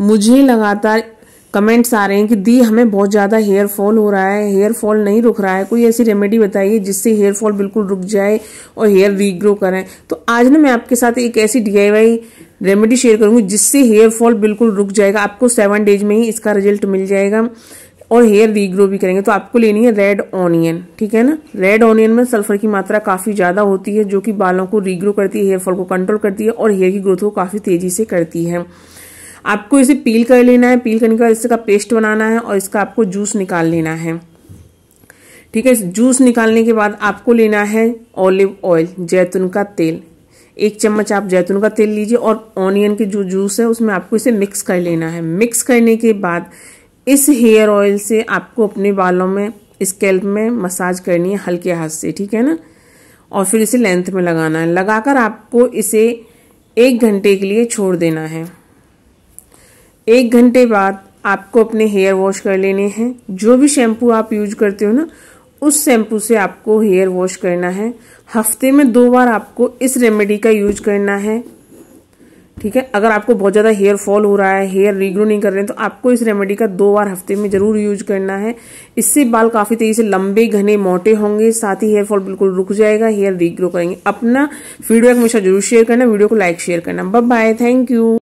मुझे लगातार कमेंट्स आ रहे हैं कि दी हमें बहुत ज़्यादा हेयर फॉल हो रहा है हेयर फॉल नहीं रुक रहा है कोई ऐसी रेमेडी बताइए जिससे हेयर फॉल बिल्कुल रुक जाए और हेयर रीग्रो करें तो आज ना मैं आपके साथ एक ऐसी डी रेमेडी शेयर करूंगी जिससे हेयर फॉल बिल्कुल रुक जाएगा आपको सेवन डेज में ही इसका रिजल्ट मिल जाएगा और हेयर रीग्रो भी करेंगे तो आपको लेनी है रेड ऑनियन ठीक है ना रेड ऑनियन में सल्फर की मात्रा काफ़ी ज़्यादा होती है जो कि बालों को रीग्रो करती है हेयर फॉल को कंट्रोल करती है और हेयर की ग्रोथ को काफ़ी तेज़ी से करती है आपको इसे पील कर लेना है पील करने के बाद इसका पेस्ट बनाना है और इसका आपको जूस निकाल लेना है ठीक है जूस निकालने के बाद आपको लेना है ऑलिव ऑयल जैतून का तेल एक चम्मच आप जैतून का तेल लीजिए और ऑनियन के जो जूस है उसमें आपको इसे मिक्स कर लेना है मिक्स करने के बाद इस हेयर ऑयल से आपको अपने बालों में स्केल्प में मसाज करनी है हल्के हाथ से ठीक है ना और फिर इसे लेंथ में लगाना है लगाकर आपको इसे एक घंटे के लिए छोड़ देना है एक घंटे बाद आपको अपने हेयर वॉश कर लेने हैं जो भी शैम्पू आप यूज करते हो ना उस शैम्पू से आपको हेयर वॉश करना है हफ्ते में दो बार आपको इस रेमेडी का यूज करना है ठीक है अगर आपको बहुत ज़्यादा हेयर फॉल हो रहा है हेयर रीग्रो नहीं कर रहे हैं तो आपको इस रेमेडी का दो बार हफ्ते में ज़रूर यूज करना है इससे बाल काफ़ी तेज़ी से लंबे घने मोटे होंगे साथ ही हेयर फॉल बिल्कुल रुक जाएगा हेयर रीग्रो करेंगे अपना फीडबैक हमेशा जरूर शेयर करना वीडियो को लाइक शेयर करना बाय थैंक यू